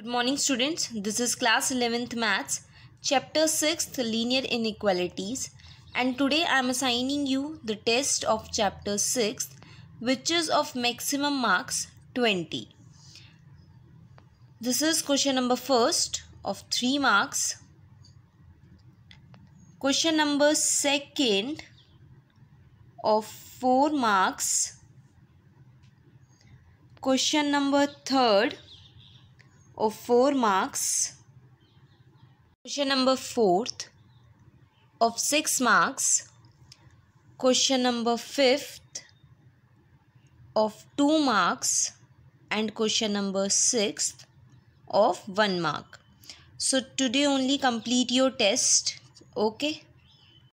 Good morning students. This is class 11th maths chapter 6th linear inequalities and today I am assigning you the test of chapter 6th which is of maximum marks 20. This is question number 1st of 3 marks. Question number 2nd of 4 marks. Question number 3rd of 4 marks. Question number 4th of 6 marks. Question number 5th of 2 marks and question number 6th of 1 mark. So today only complete your test. Okay.